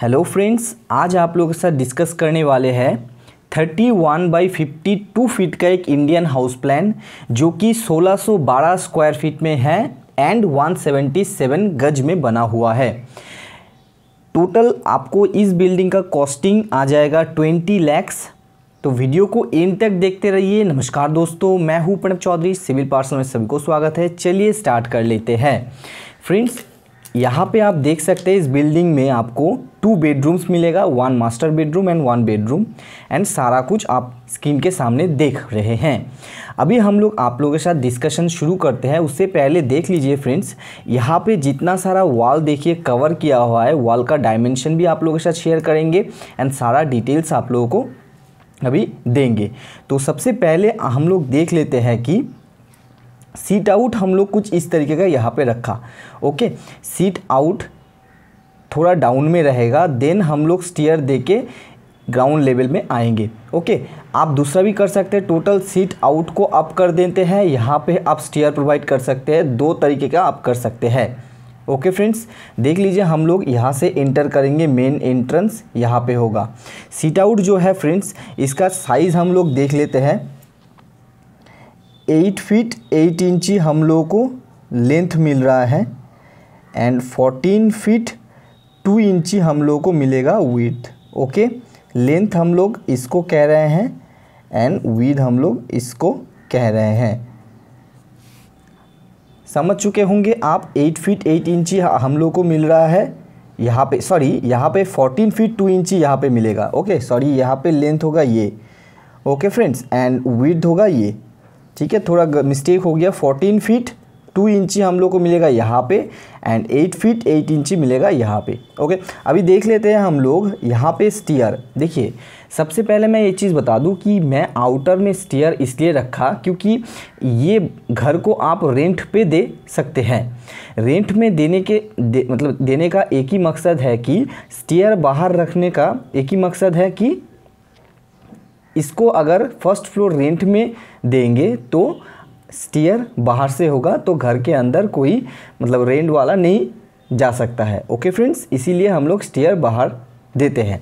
hello friends आज आप लोगों के साथ डिस्कस करने वाले हैं 31 one by fifty two feet का एक इंडियन हाउस प्लान जो कि 1612 स्क्वायर फीट में है एंड 177 गज में बना हुआ है टोटल आपको इस बिल्डिंग का कॉस्टिंग आ जाएगा 20 लैक्स तो वीडियो को एंड तक देखते रहिए नमस्कार दोस्तों मैं हूं प्रणब चौधरी सिविल पार्सल में सभी स्वागत है चलिए स्टार्ट कर लेते हैं फ्रेंड्स यहाँ पे आप देख सकते हैं इस बिल्डिंग में आपको टू बेडरूम्स मिलेगा one master bedroom and one bedroom and सारा कुछ आप स्क्रीन के सामने देख रहे हैं अभी हम लोग आप लोगों के साथ डिस्कशन शुरू करते हैं उससे पहले देख लीजिए फ्रेंड्स यहाँ पे जितना सारा वॉल देखिए कवर किया हुआ है वॉल का डायमेंशन भी आप लोगों के साथ शेयर करेंगे एंड सारा डिटेल्स आप लोगों को अभी देंगे तो सबसे पहले हम लोग देख लेते हैं कि सीट आउट हम लोग कुछ इस तरीके का यहाँ पे रखा ओके सीट आउट थोड़ा डाउन में रहेगा देन हम लोग स्टीयर दे के ग्राउंड लेवल में आएंगे ओके आप दूसरा भी कर सकते हैं टोटल सीट आउट को अप कर देते हैं यहाँ पे आप स्टीयर प्रोवाइड कर सकते हैं दो तरीके का आप कर सकते हैं ओके फ्रेंड्स देख लीजिए हम लोग यहाँ से इंटर करेंगे मेन एंट्रेंस यहाँ पे होगा सीट आउट जो है फ्रेंड्स इसका साइज़ हम लोग देख लेते हैं एट फीट एट इंची हम लोगों को लेंथ मिल रहा है एंड फोर्टीन फीट टू इंची हम लोगों को मिलेगा विथ ओके लेंथ हम लोग इसको कह रहे हैं एंड विद हम लोग इसको कह रहे हैं समझ चुके होंगे आप एट फीट एट इंची हम लोग को मिल रहा है यहाँ पे सॉरी यहाँ पे फोर्टीन फीट टू इंची यहाँ पे मिलेगा ओके सॉरी यहाँ पे लेंथ होगा ये ओके फ्रेंड्स एंड विथ होगा ये ठीक है थोड़ा मिस्टेक हो गया फोर्टीन फीट टू इंची हम लोग को मिलेगा यहाँ पे एंड एट फीट एट इंची मिलेगा यहाँ पे ओके अभी देख लेते हैं हम लोग यहाँ पे स्टीयर देखिए सबसे पहले मैं ये चीज़ बता दूं कि मैं आउटर में स्टीयर इसलिए रखा क्योंकि ये घर को आप रेंट पे दे सकते हैं रेंट में देने के दे, मतलब देने का एक ही मकसद है कि स्टीयर बाहर रखने का एक ही मकसद है कि इसको अगर फर्स्ट फ्लोर रेंट में देंगे तो स्टीयर बाहर से होगा तो घर के अंदर कोई मतलब रेंट वाला नहीं जा सकता है ओके फ्रेंड्स इसीलिए हम लोग स्टीयर बाहर देते हैं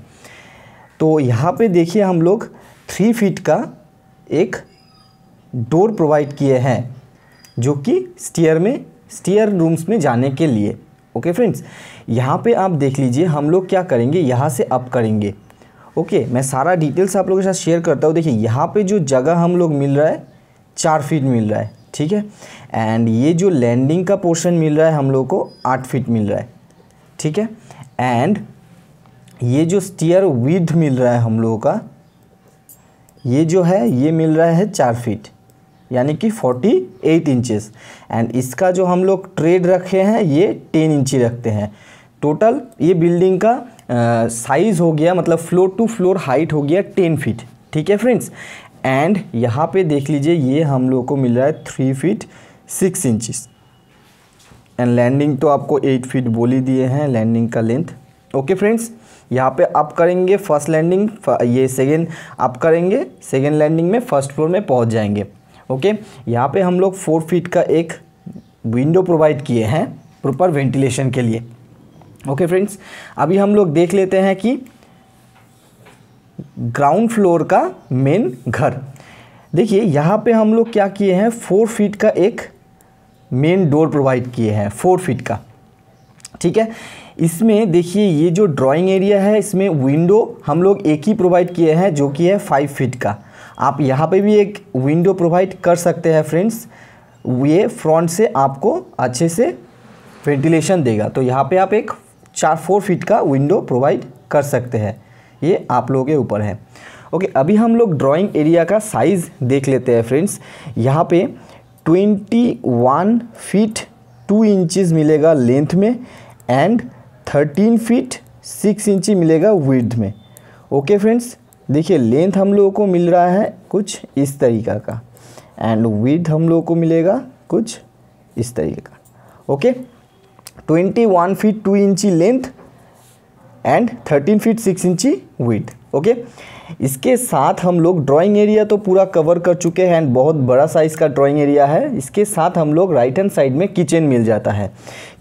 तो यहाँ पे देखिए हम लोग थ्री फीट का एक डोर प्रोवाइड किए हैं जो कि स्टीयर में स्टीयर रूम्स में जाने के लिए ओके फ्रेंड्स यहाँ पे आप देख लीजिए हम लोग क्या करेंगे यहाँ से अप करेंगे ओके मैं सारा डिटेल्स आप लोगों के साथ शेयर करता हूँ देखिए यहाँ पे जो जगह हम लोग मिल रहा है चार फीट मिल रहा है ठीक है एंड ये जो लैंडिंग का पोर्शन मिल रहा है हम लोग को आठ फीट मिल रहा है ठीक है एंड ये जो स्टीयर विथ मिल रहा है हम लोगों का ये जो है ये मिल रहा है चार फीट यानी कि 48 एट इंचेस एंड इसका जो हम लोग ट्रेड रखे हैं ये 10 इंची रखते हैं टोटल ये बिल्डिंग का साइज़ हो गया मतलब फ्लोर टू फ्लोर हाइट हो गया टेन फीट ठीक है फ्रेंड्स एंड यहाँ पे देख लीजिए ये हम लोग को मिल रहा है three feet six inches and landing तो आपको एट फीट बोल ही दिए हैं लैंडिंग का लेंथ ओके फ्रेंड्स यहाँ पे आप करेंगे फर्स्ट लैंडिंग ये सेकेंड आप करेंगे सेकेंड लैंडिंग में फर्स्ट फ्लोर में पहुँच जाएंगे ओके यहाँ पे हम लोग फोर फीट का एक विंडो प्रोवाइड किए हैं प्रॉपर वेंटिलेशन के लिए ओके फ्रेंड्स अभी हम लोग देख लेते हैं कि ग्राउंड फ्लोर का मेन घर देखिए यहाँ पे हम लोग क्या किए हैं फोर फीट का एक मेन डोर प्रोवाइड किए हैं फोर फीट का ठीक है इसमें देखिए ये जो ड्राइंग एरिया है इसमें विंडो हम लोग एक ही प्रोवाइड किए हैं जो कि है फाइव फीट का आप यहाँ पे भी एक विंडो प्रोवाइड कर सकते हैं फ्रेंड्स ये फ्रंट से आपको अच्छे से वेंटिलेशन देगा तो यहाँ पे आप एक चार फोर फीट का विंडो प्रोवाइड कर सकते हैं ये आप लोगों के ऊपर है ओके अभी हम लोग ड्राइंग एरिया का साइज़ देख लेते हैं फ्रेंड्स यहाँ पे 21 फीट 2 इंचेस मिलेगा लेंथ में एंड 13 फीट 6 इंची मिलेगा विथ में ओके फ्रेंड्स देखिए लेंथ हम लोगों को मिल रहा है कुछ इस तरीका का एंड विथ हम लोगों को मिलेगा कुछ इस तरीके का okay twenty one feet two inch length and thirteen feet six inch with okay इसके साथ हम लोग ड्राइंग एरिया तो पूरा कवर कर चुके हैं एंड बहुत बड़ा साइज़ का ड्राइंग एरिया है इसके साथ हम लोग राइट हैंड साइड में किचन मिल जाता है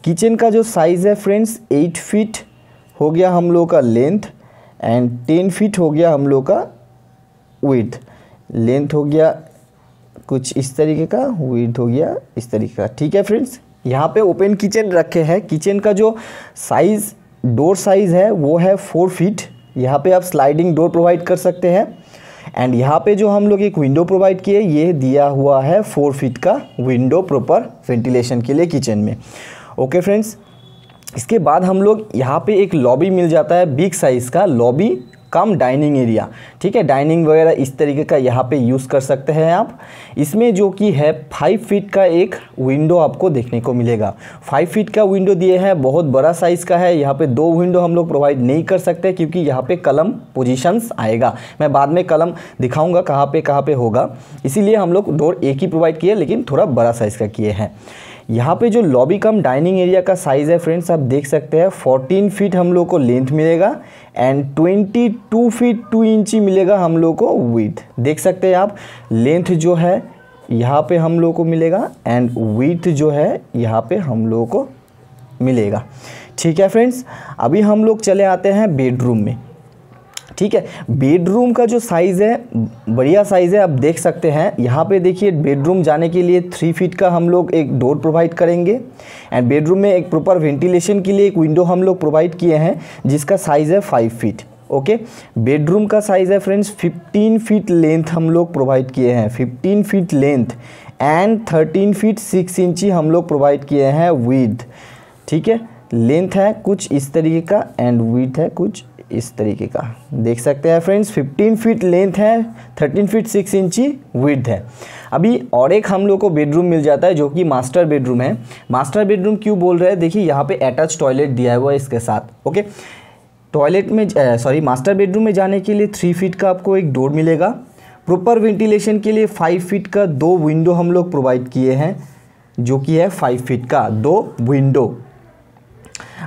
किचन का जो साइज़ है फ्रेंड्स एट फीट हो गया हम लोग का लेंथ एंड टेन फीट हो गया हम लोग का विथ लेंथ हो गया कुछ इस तरीके का विथ हो गया इस तरीके का ठीक है फ्रेंड्स यहाँ पे ओपन किचन रखे हैं किचन का जो साइज़ डोर साइज़ है वो है फोर फीट यहाँ पे आप स्लाइडिंग डोर प्रोवाइड कर सकते हैं एंड यहाँ पे जो हम लोग एक विंडो प्रोवाइड किए ये दिया हुआ है फोर फीट का विंडो प्रॉपर वेंटिलेशन के लिए किचन में ओके फ्रेंड्स इसके बाद हम लोग यहाँ पे एक लॉबी मिल जाता है बिग साइज़ का लॉबी कम डाइनिंग एरिया ठीक है डाइनिंग वगैरह इस तरीके का यहाँ पे यूज़ कर सकते हैं आप इसमें जो कि है फाइव फीट का एक विंडो आपको देखने को मिलेगा फाइव फीट का विंडो दिए हैं बहुत बड़ा साइज़ का है यहाँ पे दो विंडो हम लोग प्रोवाइड नहीं कर सकते क्योंकि यहाँ पे कलम पोजिशंस आएगा मैं बाद में कलम दिखाऊँगा कहाँ पर कहाँ पर होगा इसीलिए हम लोग डोर एक ही प्रोवाइड किए लेकिन थोड़ा बड़ा साइज़ का किए हैं यहाँ पे जो लॉबी कम डाइनिंग एरिया का साइज़ है फ्रेंड्स आप देख सकते हैं 14 फीट हम लोग को लेंथ मिलेगा एंड 22 फीट 2 इंची मिलेगा हम लोग को विथ देख सकते हैं आप लेंथ जो है यहाँ पे हम लोग को मिलेगा एंड विथ जो है यहाँ पे हम लोग को मिलेगा ठीक है फ्रेंड्स अभी हम लोग चले आते हैं बेडरूम में ठीक है बेडरूम का जो साइज़ है बढ़िया साइज़ है आप देख सकते हैं यहाँ पे देखिए बेडरूम जाने के लिए थ्री फीट का हम लोग एक डोर प्रोवाइड करेंगे एंड बेडरूम में एक प्रॉपर वेंटिलेशन के लिए एक विंडो हम लोग प्रोवाइड किए हैं जिसका साइज़ है फाइव फीट ओके बेडरूम का साइज़ है फ्रेंड्स फिफ्टीन फीट लेंथ हम लोग प्रोवाइड किए हैं fifteen feet length and thirteen feet six inch हम लोग प्रोवाइड किए हैं विथ ठीक है लेंथ है कुछ इस तरीके का एंड विथ है कुछ इस तरीके का देख सकते हैं फ्रेंड्स 15 फीट लेंथ है 13 फीट 6 इंची विथ है अभी और एक हम लोग को बेडरूम मिल जाता है जो कि मास्टर बेडरूम है मास्टर बेडरूम क्यों बोल रहे हैं देखिए यहाँ पे अटैच टॉयलेट दिया हुआ है इसके साथ ओके टॉयलेट में सॉरी मास्टर बेडरूम में जाने के लिए थ्री फीट का आपको एक डोर मिलेगा प्रॉपर वेंटिलेशन के लिए फाइव फीट का दो विंडो हम लोग प्रोवाइड किए हैं जो कि है फाइव फीट का दो विंडो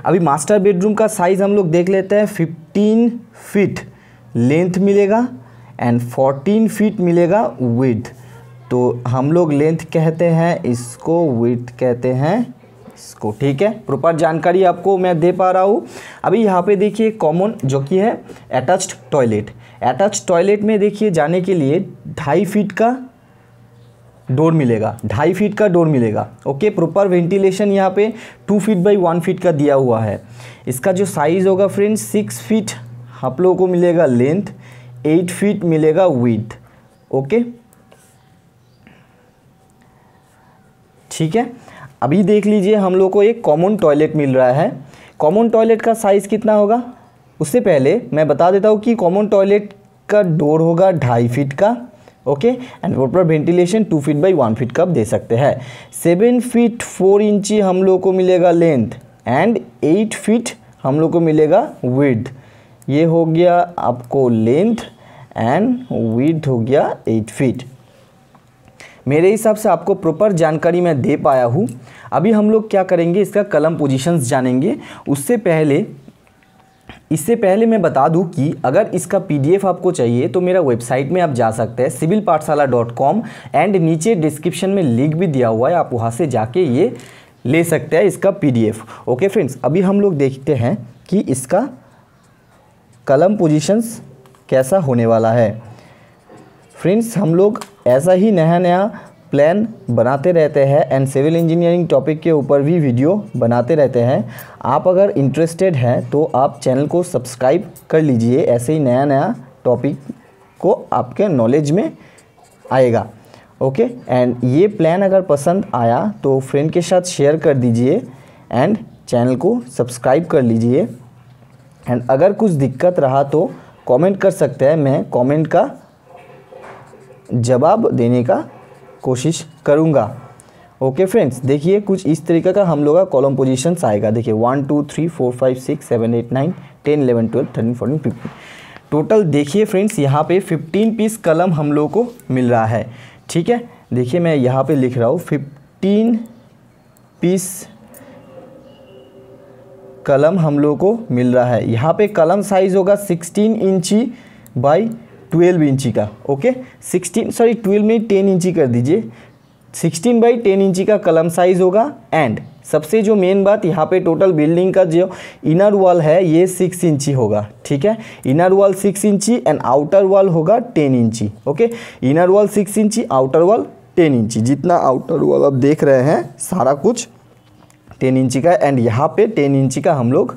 अभी मास्टर बेडरूम का साइज़ हम लोग देख लेते हैं थर्टीन फीट लेंथ मिलेगा एंड फोर्टीन फीट मिलेगा विथ तो हम लोग लेंथ कहते हैं इसको विथ कहते हैं इसको ठीक है प्रॉपर जानकारी आपको मैं दे पा रहा हूँ अभी यहाँ पे देखिए कॉमन जो कि है अटैच्ड टॉयलेट अटैच टॉयलेट में देखिए जाने के लिए ढाई फीट का डोर मिलेगा ढाई फीट का डोर मिलेगा ओके प्रॉपर वेंटिलेशन यहाँ पे two feet by one feet का दिया हुआ है इसका जो साइज़ होगा फ्रेंड्स सिक्स फीट आप लोगों को मिलेगा लेंथ एट फीट मिलेगा विथ ओके ठीक है अभी देख लीजिए हम लोग को एक कॉमन टॉयलेट मिल रहा है कॉमन टॉयलेट का साइज़ कितना होगा उससे पहले मैं बता देता हूँ कि कॉमन टॉयलेट का डोर होगा ढाई फीट का okay and proper ventilation two feet by one feet का दे सकते हैं सेवन फीट फोर इंची हम लोग को मिलेगा लेंथ एंड एट फीट हम लोग को मिलेगा विथ ये हो गया आपको लेंथ एंड विथ हो गया एट फीट मेरे हिसाब से आपको प्रॉपर जानकारी मैं दे पाया हूँ अभी हम लोग क्या करेंगे इसका कलम पोजीशंस जानेंगे उससे पहले इससे पहले मैं बता दूं कि अगर इसका पीडीएफ आपको चाहिए तो मेरा वेबसाइट में आप जा सकते हैं civil Pathshala dot com and नीचे डिस्क्रिप्शन में लिंक भी दिया हुआ है आप वहाँ से जाके ये ले सकते हैं इसका पीडीएफ ओके फ्रेंड्स अभी हम लोग देखते हैं कि इसका कलम पोजीशंस कैसा होने वाला है फ्रेंड्स हम लोग ऐसा ही नया नया प्लान बनाते रहते हैं एंड सिविल इंजीनियरिंग टॉपिक के ऊपर भी वीडियो बनाते रहते हैं आप अगर इंटरेस्टेड हैं तो आप चैनल को सब्सक्राइब कर लीजिए ऐसे ही नया नया टॉपिक को आपके नॉलेज में आएगा ओके एंड ये प्लान अगर पसंद आया तो फ्रेंड के साथ शेयर कर दीजिए एंड चैनल को सब्सक्राइब कर लीजिए एंड अगर कुछ दिक्कत रहा तो कमेंट कर सकते हैं मैं कमेंट का जवाब देने का कोशिश करूँगा ओके फ्रेंड्स देखिए कुछ इस तरीके का हम लोग का कॉलम पोजीशंस आएगा देखिए one two three four five six seven eight nine ten eleven twelve thirteen fourteen fifteen total देखिए फ्रेंड्स यहाँ पे फिफ्टीन पीस कलम हम लोग को मिल रहा है ठीक है देखिए मैं यहाँ पे लिख रहा हूँ फिफ्टीन पीस कलम हम लोग को मिल रहा है यहाँ पे कलम साइज़ होगा सिक्सटीन इंची बाई ट्वेल्व इंची का ओके सिक्सटीन सॉरी ट्वेल्व में टेन इंची कर दीजिए सिक्सटीन बाई टेन इंची का कलम साइज़ होगा एंड सबसे जो मेन बात यहाँ पे टोटल बिल्डिंग का जो इनर वॉल है ये सिक्स इंची होगा ठीक है inner wall six inch and outer wall होगा ten inch okay inner wall six inch outer wall ten inch जितना आउटर वॉल आप देख रहे हैं सारा कुछ टेन इंची का एंड यहाँ पे टेन इंची का हम लोग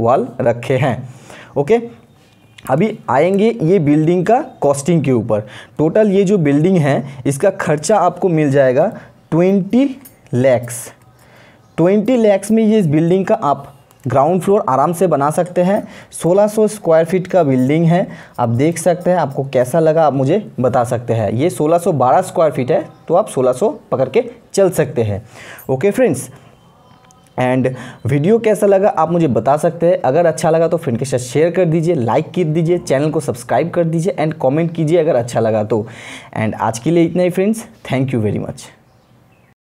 वॉल रखे हैं ओके अभी आएंगे ये बिल्डिंग का कॉस्टिंग के ऊपर टोटल ये जो बिल्डिंग है इसका खर्चा आपको मिल जाएगा ट्वेंटी लैक्स ट्वेंटी लैक्स में ये इस बिल्डिंग का आप ग्राउंड फ्लोर आराम से बना सकते हैं 1600 स्क्वायर फीट का बिल्डिंग है आप देख सकते हैं आपको कैसा लगा आप मुझे बता सकते हैं ये 1612 स्क्वायर फीट है तो आप 1600 पकड़ के चल सकते हैं ओके फ्रेंड्स एंड वीडियो कैसा लगा आप मुझे बता सकते हैं अगर अच्छा लगा तो फ्रेंड के साथ शेयर कर दीजिए लाइक कर दीजिए चैनल को सब्सक्राइब कर दीजिए एंड कॉमेंट कीजिए अगर अच्छा लगा तो एंड आज के लिए इतना ही friends thank you very much